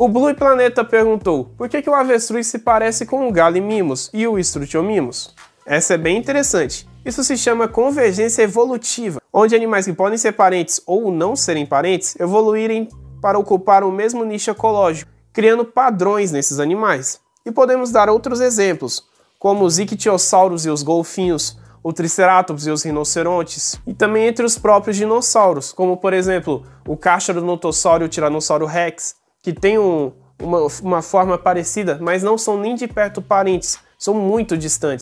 O Blue Planeta perguntou, por que, que o avestruz se parece com o Gallimimus e o Strutiomimus? Essa é bem interessante. Isso se chama convergência evolutiva, onde animais que podem ser parentes ou não serem parentes evoluírem para ocupar o mesmo nicho ecológico, criando padrões nesses animais. E podemos dar outros exemplos, como os ictiosauros e os golfinhos, o triceratops e os rinocerontes, e também entre os próprios dinossauros, como por exemplo o cácharo notossauro e o tiranossauro rex, que têm um, uma, uma forma parecida, mas não são nem de perto parentes, são muito distantes.